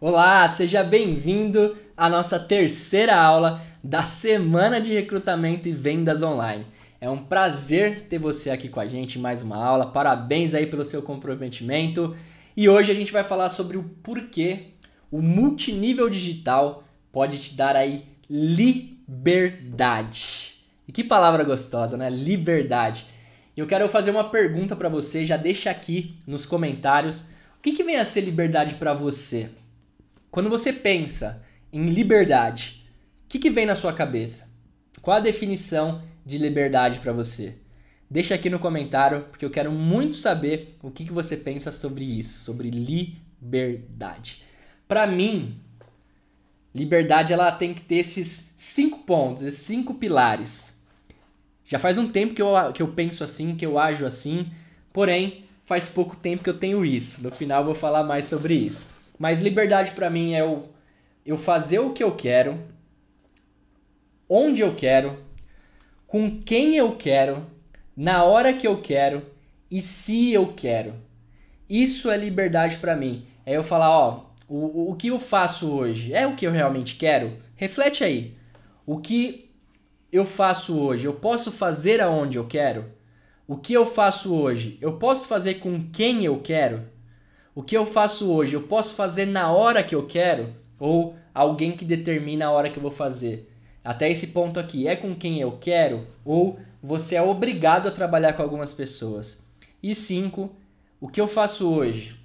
Olá, seja bem-vindo à nossa terceira aula da Semana de Recrutamento e Vendas Online. É um prazer ter você aqui com a gente em mais uma aula. Parabéns aí pelo seu comprometimento. E hoje a gente vai falar sobre o porquê o multinível digital pode te dar aí liberdade. E que palavra gostosa, né? Liberdade. Eu quero fazer uma pergunta para você, já deixa aqui nos comentários. O que, que vem a ser liberdade para você? Quando você pensa em liberdade, o que, que vem na sua cabeça? Qual a definição de liberdade para você? Deixa aqui no comentário, porque eu quero muito saber o que, que você pensa sobre isso, sobre liberdade. Para mim, liberdade ela tem que ter esses cinco pontos, esses cinco pilares. Já faz um tempo que eu, que eu penso assim, que eu ajo assim, porém, faz pouco tempo que eu tenho isso. No final, eu vou falar mais sobre isso. Mas liberdade para mim é eu, eu fazer o que eu quero, onde eu quero, com quem eu quero, na hora que eu quero e se eu quero. Isso é liberdade para mim. É eu falar, ó, o, o que eu faço hoje é o que eu realmente quero? Reflete aí. O que eu faço hoje, eu posso fazer aonde eu quero? O que eu faço hoje, eu posso fazer com quem eu quero? o que eu faço hoje eu posso fazer na hora que eu quero? Ou alguém que determina a hora que eu vou fazer? Até esse ponto aqui, é com quem eu quero? Ou você é obrigado a trabalhar com algumas pessoas? E cinco, O que eu faço hoje?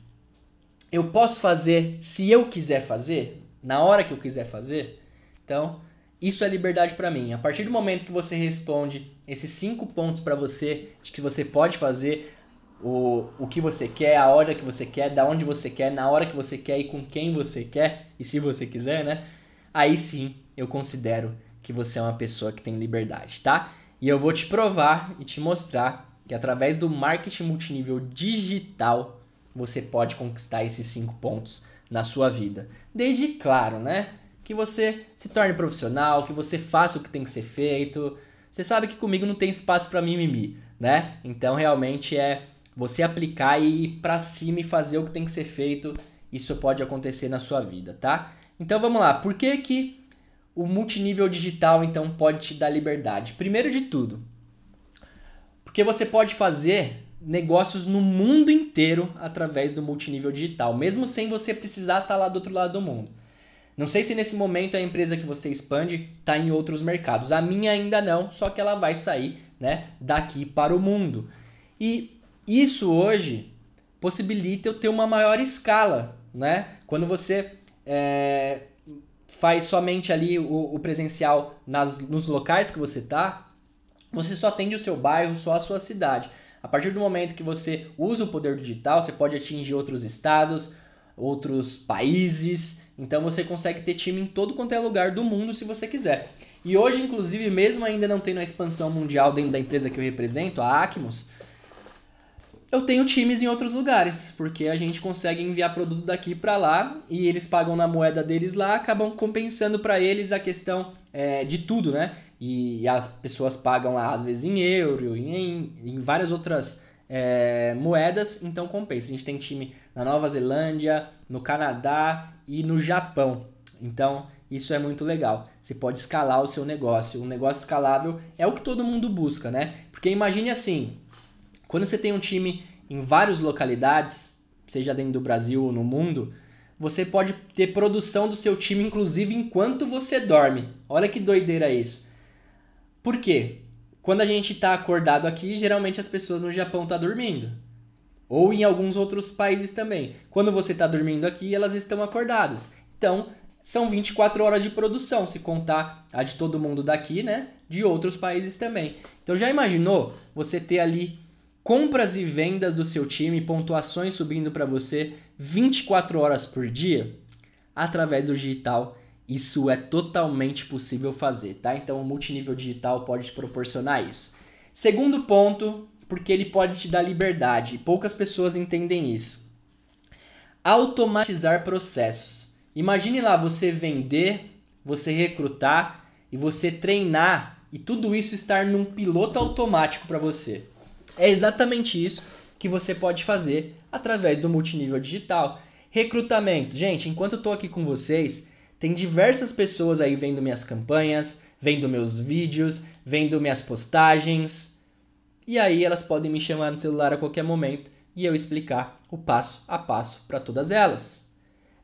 Eu posso fazer se eu quiser fazer? Na hora que eu quiser fazer? Então, isso é liberdade para mim. A partir do momento que você responde esses cinco pontos para você, de que você pode fazer, o, o que você quer, a hora que você quer, da onde você quer, na hora que você quer e com quem você quer, e se você quiser, né? Aí sim eu considero que você é uma pessoa que tem liberdade, tá? E eu vou te provar e te mostrar que através do marketing multinível digital você pode conquistar esses cinco pontos na sua vida. Desde claro, né? Que você se torne profissional, que você faça o que tem que ser feito. Você sabe que comigo não tem espaço para mimimi, né? Então realmente é você aplicar e ir para cima e fazer o que tem que ser feito, isso pode acontecer na sua vida, tá? Então vamos lá, por que que o multinível digital então pode te dar liberdade? Primeiro de tudo, porque você pode fazer negócios no mundo inteiro através do multinível digital, mesmo sem você precisar estar tá lá do outro lado do mundo. Não sei se nesse momento a empresa que você expande está em outros mercados. A minha ainda não, só que ela vai sair né, daqui para o mundo. E isso hoje possibilita eu ter uma maior escala, né? Quando você é, faz somente ali o, o presencial nas, nos locais que você está, você só atende o seu bairro, só a sua cidade. A partir do momento que você usa o poder digital, você pode atingir outros estados, outros países. Então você consegue ter time em todo quanto é lugar do mundo se você quiser. E hoje, inclusive, mesmo ainda não tendo a expansão mundial dentro da empresa que eu represento, a Acmos, eu tenho times em outros lugares, porque a gente consegue enviar produto daqui para lá e eles pagam na moeda deles lá, acabam compensando para eles a questão é, de tudo, né? E as pessoas pagam lá, às vezes, em euro, em, em várias outras é, moedas, então compensa. A gente tem time na Nova Zelândia, no Canadá e no Japão. Então, isso é muito legal. Você pode escalar o seu negócio. Um negócio escalável é o que todo mundo busca, né? Porque imagine assim, quando você tem um time em várias localidades, seja dentro do Brasil ou no mundo, você pode ter produção do seu time, inclusive enquanto você dorme. Olha que doideira isso. Por quê? Quando a gente está acordado aqui, geralmente as pessoas no Japão estão tá dormindo. Ou em alguns outros países também. Quando você está dormindo aqui, elas estão acordadas. Então, são 24 horas de produção, se contar a de todo mundo daqui, né? De outros países também. Então, já imaginou você ter ali compras e vendas do seu time, pontuações subindo para você 24 horas por dia através do digital. Isso é totalmente possível fazer, tá? Então o multinível digital pode te proporcionar isso. Segundo ponto, porque ele pode te dar liberdade. Poucas pessoas entendem isso. Automatizar processos. Imagine lá você vender, você recrutar e você treinar e tudo isso estar num piloto automático para você. É exatamente isso que você pode fazer através do multinível digital. Recrutamento, Gente, enquanto eu estou aqui com vocês, tem diversas pessoas aí vendo minhas campanhas, vendo meus vídeos, vendo minhas postagens. E aí elas podem me chamar no celular a qualquer momento e eu explicar o passo a passo para todas elas.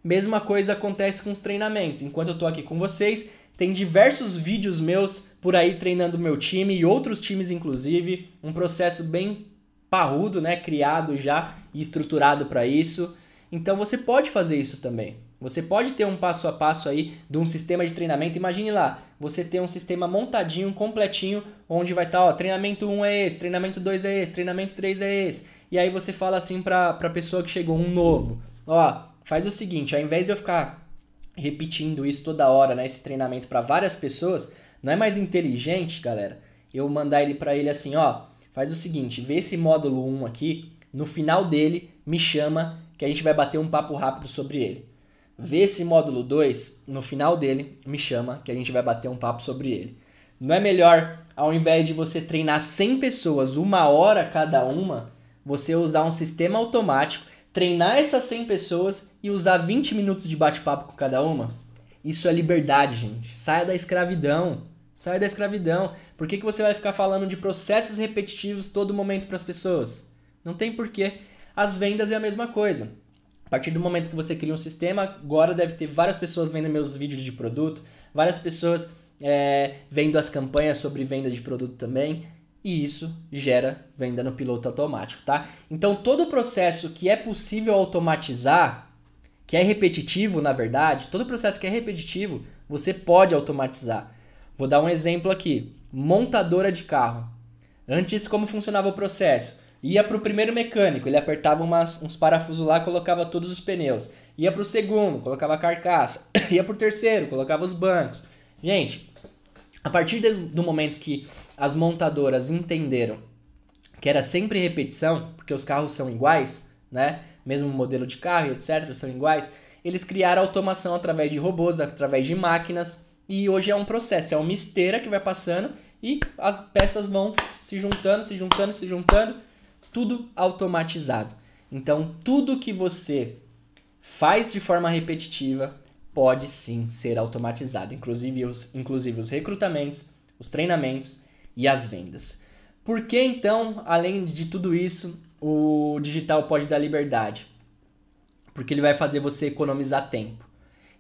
Mesma coisa acontece com os treinamentos. Enquanto eu estou aqui com vocês, tem diversos vídeos meus por aí treinando meu time e outros times, inclusive. Um processo bem parrudo, né? Criado já e estruturado para isso. Então você pode fazer isso também. Você pode ter um passo a passo aí de um sistema de treinamento. Imagine lá, você ter um sistema montadinho, completinho, onde vai estar, tá, ó, treinamento 1 é esse, treinamento 2 é esse, treinamento 3 é esse. E aí você fala assim para a pessoa que chegou, um novo, ó, faz o seguinte, ao invés de eu ficar repetindo isso toda hora, né, esse treinamento para várias pessoas, não é mais inteligente, galera, eu mandar ele para ele assim, ó, faz o seguinte, vê esse módulo 1 aqui, no final dele me chama que a gente vai bater um papo rápido sobre ele. Vê esse módulo 2, no final dele me chama que a gente vai bater um papo sobre ele. Não é melhor, ao invés de você treinar 100 pessoas, uma hora cada uma, você usar um sistema automático treinar essas 100 pessoas e usar 20 minutos de bate-papo com cada uma? Isso é liberdade, gente. Saia da escravidão. Saia da escravidão. Por que, que você vai ficar falando de processos repetitivos todo momento para as pessoas? Não tem porquê. As vendas é a mesma coisa. A partir do momento que você cria um sistema, agora deve ter várias pessoas vendo meus vídeos de produto, várias pessoas é, vendo as campanhas sobre venda de produto também e isso gera venda no piloto automático, tá? Então todo o processo que é possível automatizar, que é repetitivo, na verdade, todo o processo que é repetitivo, você pode automatizar. Vou dar um exemplo aqui, montadora de carro. Antes como funcionava o processo? Ia para o primeiro mecânico, ele apertava umas, uns parafusos lá, colocava todos os pneus. Ia para o segundo, colocava a carcaça. Ia para o terceiro, colocava os bancos. Gente, a partir do momento que as montadoras entenderam que era sempre repetição, porque os carros são iguais, né? Mesmo modelo de carro, etc, são iguais. Eles criaram automação através de robôs, através de máquinas, e hoje é um processo, é uma esteira que vai passando e as peças vão se juntando, se juntando, se juntando, tudo automatizado. Então, tudo que você faz de forma repetitiva pode sim ser automatizado, inclusive os, inclusive os recrutamentos, os treinamentos e as vendas. Por que então, além de tudo isso, o digital pode dar liberdade? Porque ele vai fazer você economizar tempo.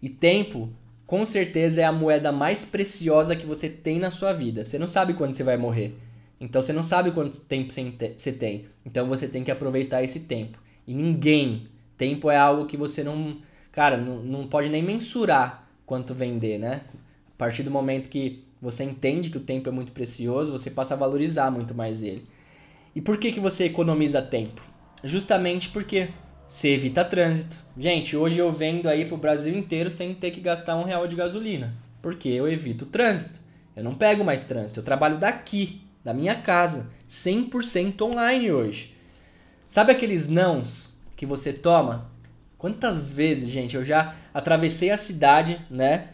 E tempo, com certeza, é a moeda mais preciosa que você tem na sua vida. Você não sabe quando você vai morrer. Então você não sabe quanto tempo você tem. Então você tem que aproveitar esse tempo. E ninguém. Tempo é algo que você não. Cara, não, não pode nem mensurar quanto vender, né? A partir do momento que você entende que o tempo é muito precioso, você passa a valorizar muito mais ele. E por que, que você economiza tempo? Justamente porque você evita trânsito. Gente, hoje eu vendo aí pro Brasil inteiro sem ter que gastar um real de gasolina. Porque eu evito trânsito. Eu não pego mais trânsito. Eu trabalho daqui, da minha casa, 100% online hoje. Sabe aqueles nãos que você toma? Quantas vezes, gente, eu já atravessei a cidade, né?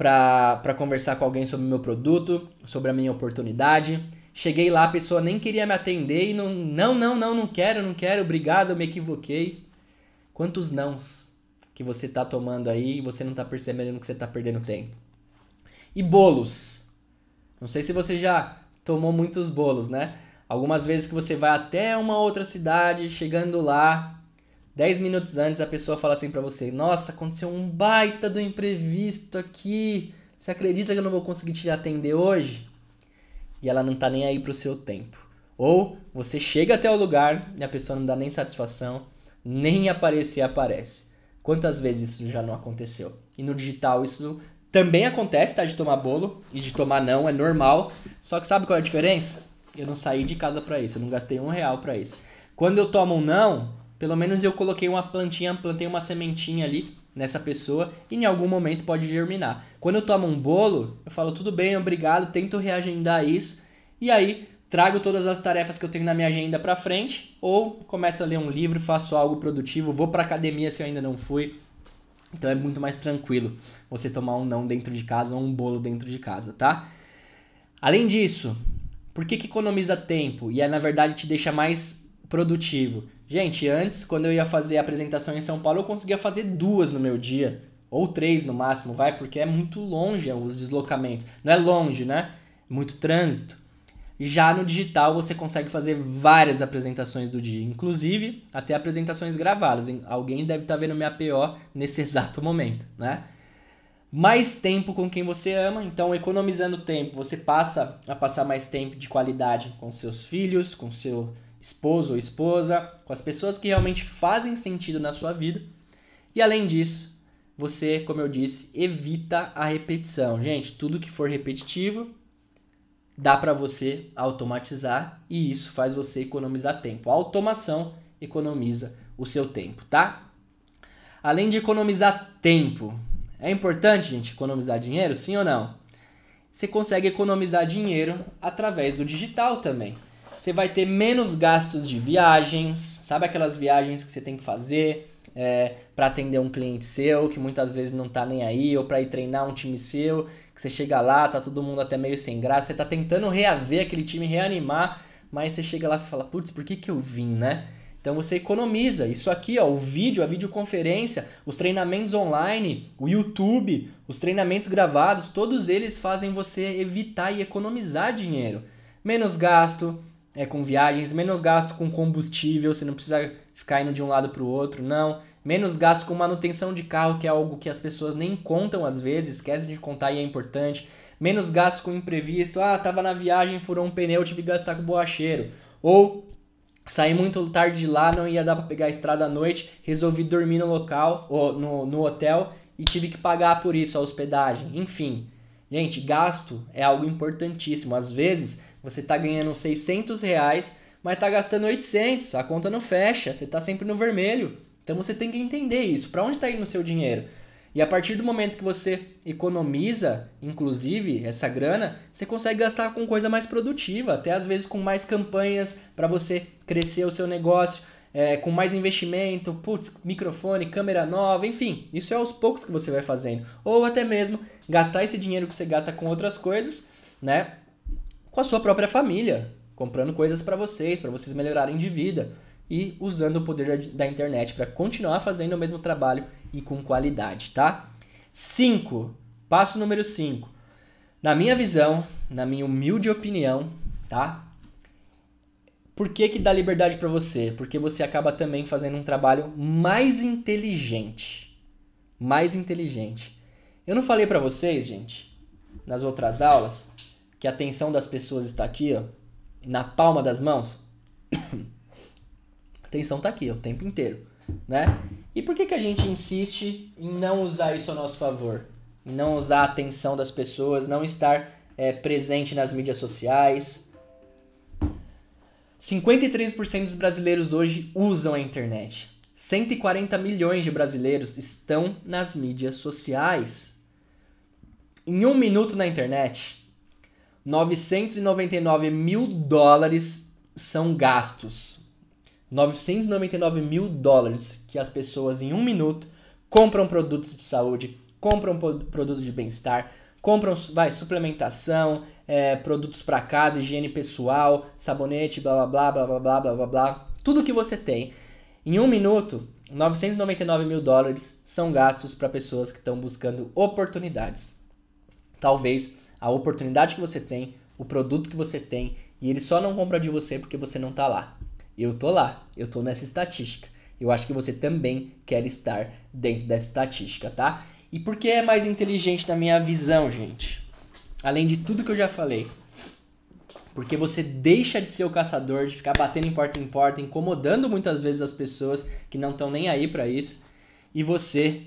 para conversar com alguém sobre o meu produto, sobre a minha oportunidade. Cheguei lá, a pessoa nem queria me atender e não, não, não, não, não quero, não quero, obrigado, eu me equivoquei. Quantos nãos que você tá tomando aí e você não tá percebendo que você tá perdendo tempo. E bolos. Não sei se você já tomou muitos bolos, né? Algumas vezes que você vai até uma outra cidade, chegando lá, 10 minutos antes a pessoa fala assim para você: Nossa, aconteceu um baita do imprevisto aqui. Você acredita que eu não vou conseguir te atender hoje? E ela não tá nem aí pro seu tempo. Ou você chega até o lugar e a pessoa não dá nem satisfação, nem aparecer aparece. Quantas vezes isso já não aconteceu? E no digital isso também acontece, tá? De tomar bolo e de tomar não, é normal. Só que sabe qual é a diferença? Eu não saí de casa para isso, eu não gastei um real para isso. Quando eu tomo um não, pelo menos eu coloquei uma plantinha, plantei uma sementinha ali nessa pessoa e em algum momento pode germinar. Quando eu tomo um bolo, eu falo tudo bem, obrigado, tento reagendar isso e aí trago todas as tarefas que eu tenho na minha agenda para frente ou começo a ler um livro, faço algo produtivo, vou para academia se eu ainda não fui. Então é muito mais tranquilo você tomar um não dentro de casa ou um bolo dentro de casa, tá? Além disso, por que, que economiza tempo e é na verdade te deixa mais produtivo. Gente, antes, quando eu ia fazer a apresentação em São Paulo, eu conseguia fazer duas no meu dia, ou três no máximo, vai, porque é muito longe é, os deslocamentos. Não é longe, né? Muito trânsito. Já no digital você consegue fazer várias apresentações do dia, inclusive até apresentações gravadas. Alguém deve estar tá vendo minha PO nesse exato momento, né? Mais tempo com quem você ama, então economizando tempo, você passa a passar mais tempo de qualidade com seus filhos, com seu esposo ou esposa, com as pessoas que realmente fazem sentido na sua vida. E além disso, você, como eu disse, evita a repetição. Gente, tudo que for repetitivo dá para você automatizar e isso faz você economizar tempo. A automação economiza o seu tempo, tá? Além de economizar tempo, é importante, gente, economizar dinheiro, sim ou não? Você consegue economizar dinheiro através do digital também. Você vai ter menos gastos de viagens, sabe aquelas viagens que você tem que fazer é, para atender um cliente seu que muitas vezes não tá nem aí, ou para ir treinar um time seu, que você chega lá, tá todo mundo até meio sem graça, você tá tentando reaver aquele time, reanimar, mas você chega lá e fala, putz, por que, que eu vim, né? Então você economiza. Isso aqui, ó, o vídeo, a videoconferência, os treinamentos online, o YouTube, os treinamentos gravados, todos eles fazem você evitar e economizar dinheiro. Menos gasto, é, com viagens, menos gasto com combustível, você não precisa ficar indo de um lado para o outro, não. Menos gasto com manutenção de carro, que é algo que as pessoas nem contam às vezes, esquecem de contar e é importante. Menos gasto com imprevisto, ah, tava na viagem, furou um pneu, tive que gastar com borracheiro. Ou saí muito tarde de lá, não ia dar para pegar a estrada à noite, resolvi dormir no local, ou no, no hotel, e tive que pagar por isso, a hospedagem, enfim. Gente, gasto é algo importantíssimo. Às vezes você está ganhando 600 reais, mas está gastando 800, a conta não fecha, você está sempre no vermelho. Então você tem que entender isso. Para onde está indo o seu dinheiro? E a partir do momento que você economiza, inclusive, essa grana, você consegue gastar com coisa mais produtiva, até às vezes com mais campanhas para você crescer o seu negócio é, com mais investimento, putz, microfone, câmera nova, enfim, isso é aos poucos que você vai fazendo. Ou até mesmo gastar esse dinheiro que você gasta com outras coisas, né? Com a sua própria família, comprando coisas para vocês, para vocês melhorarem de vida e usando o poder da internet para continuar fazendo o mesmo trabalho e com qualidade, tá? 5. Passo número 5. Na minha visão, na minha humilde opinião, tá? Por que, que dá liberdade para você? Porque você acaba também fazendo um trabalho mais inteligente. Mais inteligente. Eu não falei para vocês, gente, nas outras aulas, que a atenção das pessoas está aqui, ó, na palma das mãos? a atenção está aqui ó, o tempo inteiro, né? E por que, que a gente insiste em não usar isso a nosso favor? Em não usar a atenção das pessoas, não estar é, presente nas mídias sociais, 53% dos brasileiros hoje usam a internet. 140 milhões de brasileiros estão nas mídias sociais. Em um minuto na internet, 999 mil dólares são gastos. 999 mil dólares que as pessoas em um minuto compram produtos de saúde, compram produtos de bem-estar, compram vai, suplementação, é, produtos para casa, higiene pessoal, sabonete, blá blá blá blá blá blá blá blá. Tudo que você tem. Em um minuto, 999 mil dólares são gastos para pessoas que estão buscando oportunidades. Talvez a oportunidade que você tem, o produto que você tem, e ele só não compra de você porque você não está lá. Eu tô lá, eu tô nessa estatística. Eu acho que você também quer estar dentro dessa estatística, tá? E por que é mais inteligente na minha visão, gente? além de tudo que eu já falei. Porque você deixa de ser o caçador, de ficar batendo em porta em porta, incomodando muitas vezes as pessoas que não estão nem aí para isso, e você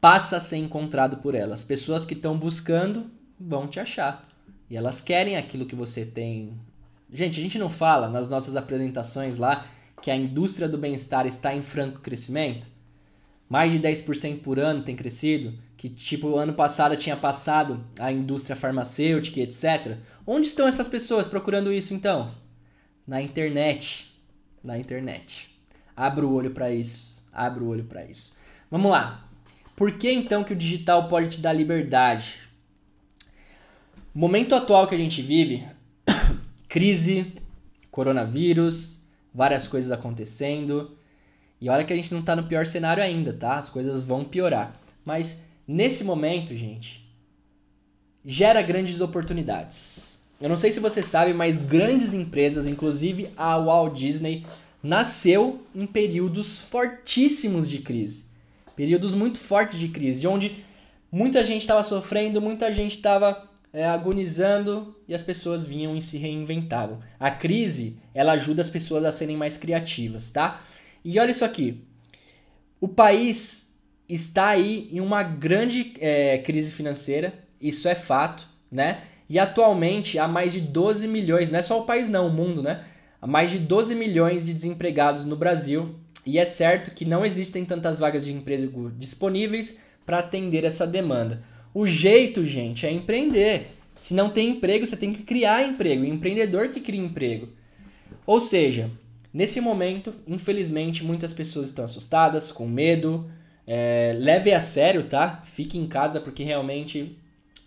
passa a ser encontrado por elas. Pessoas que estão buscando vão te achar. E elas querem aquilo que você tem. Gente, a gente não fala nas nossas apresentações lá que a indústria do bem-estar está em franco crescimento? mais de 10% por ano tem crescido, que tipo ano passado tinha passado a indústria farmacêutica, etc. Onde estão essas pessoas procurando isso então? Na internet. Na internet. Abra o olho para isso. Abra o olho para isso. Vamos lá. Por que então que o digital pode te dar liberdade? momento atual que a gente vive, crise, coronavírus, várias coisas acontecendo, e olha que a gente não tá no pior cenário ainda, tá? As coisas vão piorar. Mas nesse momento, gente, gera grandes oportunidades. Eu não sei se você sabe, mas grandes empresas, inclusive a Walt Disney, nasceu em períodos fortíssimos de crise. Períodos muito fortes de crise, onde muita gente estava sofrendo, muita gente estava é, agonizando e as pessoas vinham e se reinventavam. A crise, ela ajuda as pessoas a serem mais criativas, tá? E olha isso aqui. O país está aí em uma grande é, crise financeira, isso é fato, né? E atualmente há mais de 12 milhões, não é só o país não, o mundo, né? Há mais de 12 milhões de desempregados no Brasil. E é certo que não existem tantas vagas de emprego disponíveis para atender essa demanda. O jeito, gente, é empreender. Se não tem emprego, você tem que criar emprego. O empreendedor que cria emprego. Ou seja, Nesse momento, infelizmente, muitas pessoas estão assustadas, com medo. É, leve a sério, tá? Fique em casa porque realmente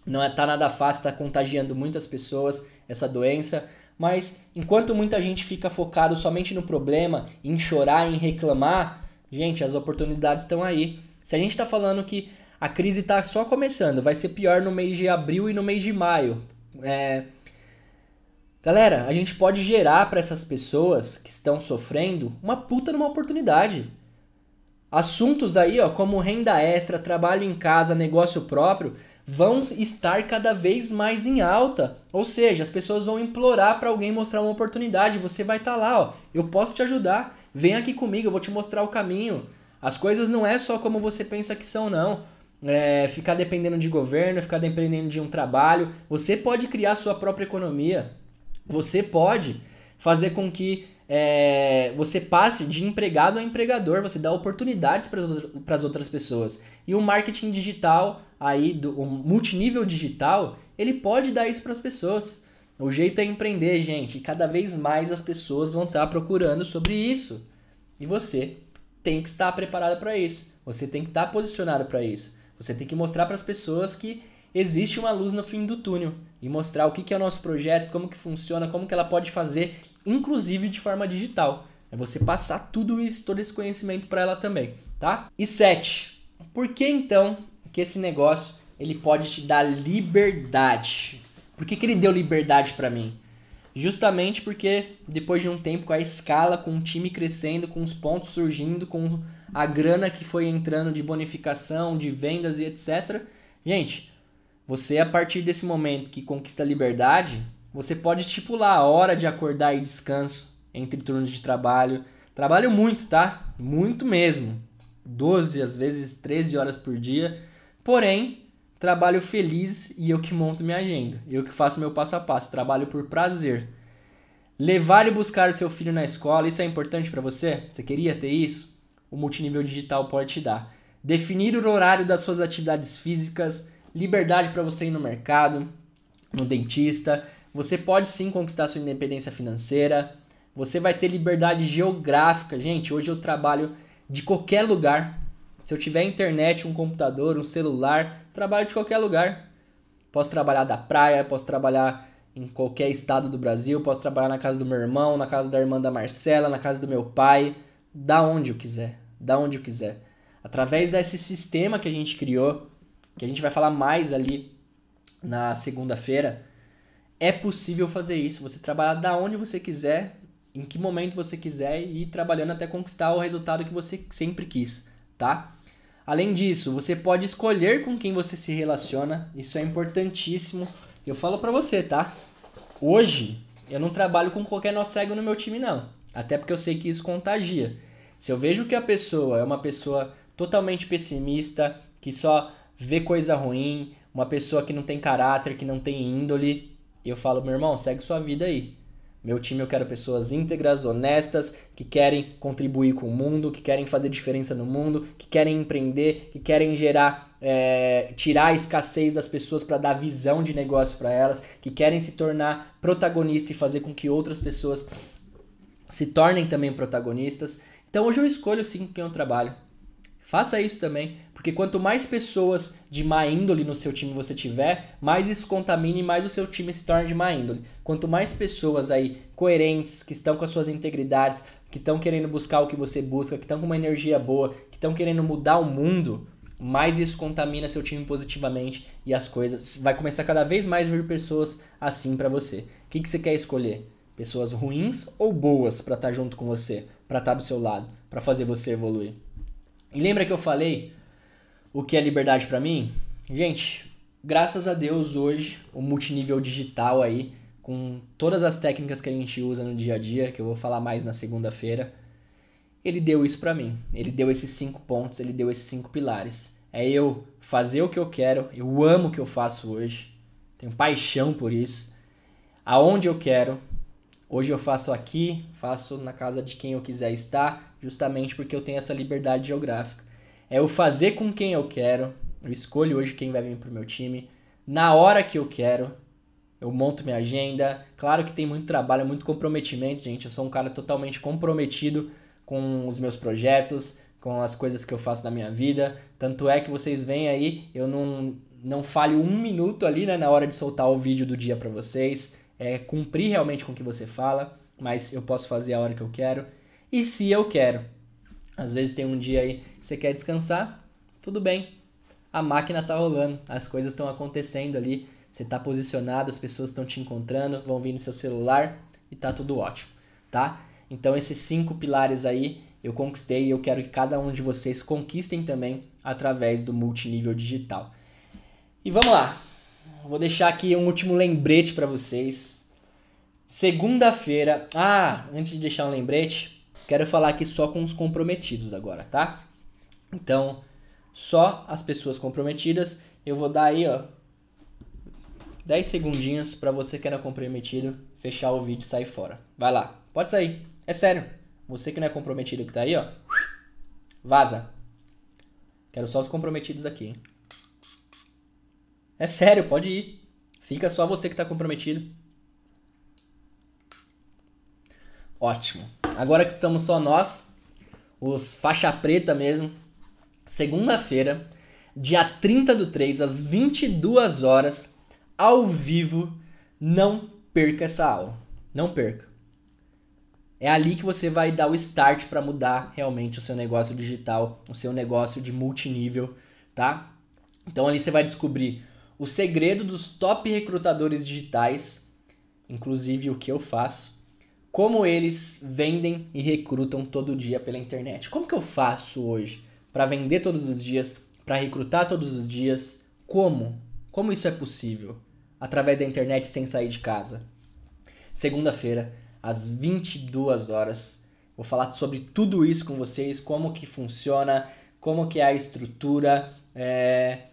não é, tá nada fácil, tá contagiando muitas pessoas essa doença. Mas enquanto muita gente fica focado somente no problema, em chorar, em reclamar, gente, as oportunidades estão aí. Se a gente está falando que a crise está só começando, vai ser pior no mês de abril e no mês de maio. É, Galera, a gente pode gerar para essas pessoas que estão sofrendo uma puta numa oportunidade. Assuntos aí, ó, como renda extra, trabalho em casa, negócio próprio, vão estar cada vez mais em alta. Ou seja, as pessoas vão implorar para alguém mostrar uma oportunidade. Você vai estar tá lá, ó. Eu posso te ajudar. Vem aqui comigo, eu vou te mostrar o caminho. As coisas não é só como você pensa que são, não. É, ficar dependendo de governo, ficar dependendo de um trabalho. Você pode criar sua própria economia. Você pode fazer com que é, você passe de empregado a empregador, você dá oportunidades para as outras pessoas. E o marketing digital, aí, do, o multinível digital, ele pode dar isso para as pessoas. O jeito é empreender, gente. E cada vez mais as pessoas vão estar tá procurando sobre isso. E você tem que estar preparado para isso. Você tem que estar tá posicionado para isso. Você tem que mostrar para as pessoas que existe uma luz no fim do túnel e mostrar o que é o nosso projeto, como que funciona, como que ela pode fazer, inclusive de forma digital. É você passar tudo isso, todo esse conhecimento para ela também, tá? E sete, por que então que esse negócio ele pode te dar liberdade? Por que, que ele deu liberdade para mim? Justamente porque depois de um tempo com a escala, com o time crescendo, com os pontos surgindo, com a grana que foi entrando de bonificação, de vendas e etc. Gente, você, a partir desse momento que conquista a liberdade, você pode estipular a hora de acordar e descanso entre turnos de trabalho. Trabalho muito, tá? Muito mesmo. 12, às vezes 13 horas por dia. Porém, trabalho feliz e eu que monto minha agenda. Eu que faço meu passo a passo. Trabalho por prazer. Levar e buscar o seu filho na escola, isso é importante para você? Você queria ter isso? O multinível digital pode te dar. Definir o horário das suas atividades físicas liberdade para você ir no mercado, no dentista. Você pode sim conquistar sua independência financeira. Você vai ter liberdade geográfica. Gente, hoje eu trabalho de qualquer lugar. Se eu tiver internet, um computador, um celular, trabalho de qualquer lugar. Posso trabalhar da praia, posso trabalhar em qualquer estado do Brasil, posso trabalhar na casa do meu irmão, na casa da irmã da Marcela, na casa do meu pai, da onde eu quiser, da onde eu quiser. Através desse sistema que a gente criou, que a gente vai falar mais ali na segunda-feira, é possível fazer isso. Você trabalhar da onde você quiser, em que momento você quiser e ir trabalhando até conquistar o resultado que você sempre quis, tá? Além disso, você pode escolher com quem você se relaciona. Isso é importantíssimo. Eu falo para você, tá? Hoje eu não trabalho com qualquer nó cego no meu time não. Até porque eu sei que isso contagia. Se eu vejo que a pessoa é uma pessoa totalmente pessimista, que só vê coisa ruim, uma pessoa que não tem caráter, que não tem índole, eu falo, meu irmão, segue sua vida aí. Meu time eu quero pessoas íntegras, honestas, que querem contribuir com o mundo, que querem fazer diferença no mundo, que querem empreender, que querem gerar, é, tirar a escassez das pessoas para dar visão de negócio para elas, que querem se tornar protagonista e fazer com que outras pessoas se tornem também protagonistas. Então hoje eu escolho sim com quem eu trabalho. Faça isso também, porque quanto mais pessoas de má índole no seu time você tiver, mais isso contamina e mais o seu time se torna de má índole. Quanto mais pessoas aí coerentes, que estão com as suas integridades, que estão querendo buscar o que você busca, que estão com uma energia boa, que estão querendo mudar o mundo, mais isso contamina seu time positivamente e as coisas vai começar cada vez mais a vir pessoas assim para você. O que, que você quer escolher? Pessoas ruins ou boas para estar tá junto com você, para estar tá do seu lado, para fazer você evoluir? E lembra que eu falei o que é liberdade para mim? Gente, graças a Deus hoje o multinível digital aí com todas as técnicas que a gente usa no dia a dia, que eu vou falar mais na segunda-feira, ele deu isso para mim. Ele deu esses cinco pontos, ele deu esses cinco pilares. É eu fazer o que eu quero, eu amo o que eu faço hoje, tenho paixão por isso, aonde eu quero, Hoje eu faço aqui, faço na casa de quem eu quiser estar, justamente porque eu tenho essa liberdade geográfica. É eu fazer com quem eu quero, eu escolho hoje quem vai vir para o meu time, na hora que eu quero, eu monto minha agenda. Claro que tem muito trabalho, muito comprometimento, gente. Eu sou um cara totalmente comprometido com os meus projetos, com as coisas que eu faço na minha vida. Tanto é que vocês vêm aí, eu não, não falho um minuto ali né, na hora de soltar o vídeo do dia para vocês é, cumprir realmente com o que você fala, mas eu posso fazer a hora que eu quero e se eu quero. Às vezes tem um dia aí que você quer descansar, tudo bem. A máquina tá rolando, as coisas estão acontecendo ali, você tá posicionado, as pessoas estão te encontrando, vão vir no seu celular e tá tudo ótimo, tá? Então esses cinco pilares aí eu conquistei e eu quero que cada um de vocês conquistem também através do multinível digital. E vamos lá, vou deixar aqui um último lembrete para vocês. Segunda-feira. Ah, antes de deixar um lembrete, quero falar aqui só com os comprometidos agora, tá? Então, só as pessoas comprometidas. Eu vou dar aí, ó, 10 segundinhos para você que não é comprometido fechar o vídeo e sair fora. Vai lá. Pode sair. É sério. Você que não é comprometido que tá aí, ó. Vaza. Quero só os comprometidos aqui, hein? É sério, pode ir. Fica só você que está comprometido. Ótimo. Agora que estamos só nós, os faixa preta mesmo, segunda-feira, dia 30 do 3, às 22 horas, ao vivo, não perca essa aula. Não perca. É ali que você vai dar o start para mudar realmente o seu negócio digital, o seu negócio de multinível, tá? Então ali você vai descobrir o segredo dos top recrutadores digitais, inclusive o que eu faço, como eles vendem e recrutam todo dia pela internet. Como que eu faço hoje para vender todos os dias, para recrutar todos os dias? Como? Como isso é possível? Através da internet sem sair de casa. Segunda-feira, às 22 horas, vou falar sobre tudo isso com vocês, como que funciona, como que é a estrutura, é,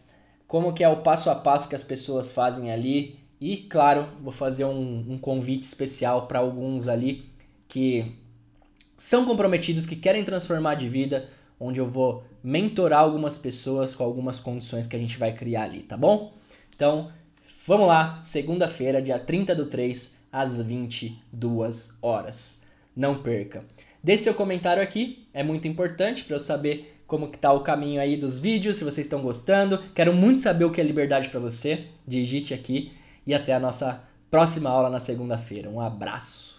como que é o passo a passo que as pessoas fazem ali. E claro, vou fazer um, um convite especial para alguns ali que são comprometidos, que querem transformar de vida, onde eu vou mentorar algumas pessoas com algumas condições que a gente vai criar ali, tá bom? Então, vamos lá, segunda-feira, dia 30 do 3, às 22 horas. Não perca. deixe seu comentário aqui, é muito importante para eu saber como que tá o caminho aí dos vídeos, se vocês estão gostando. Quero muito saber o que é liberdade para você. Digite aqui e até a nossa próxima aula na segunda-feira. Um abraço.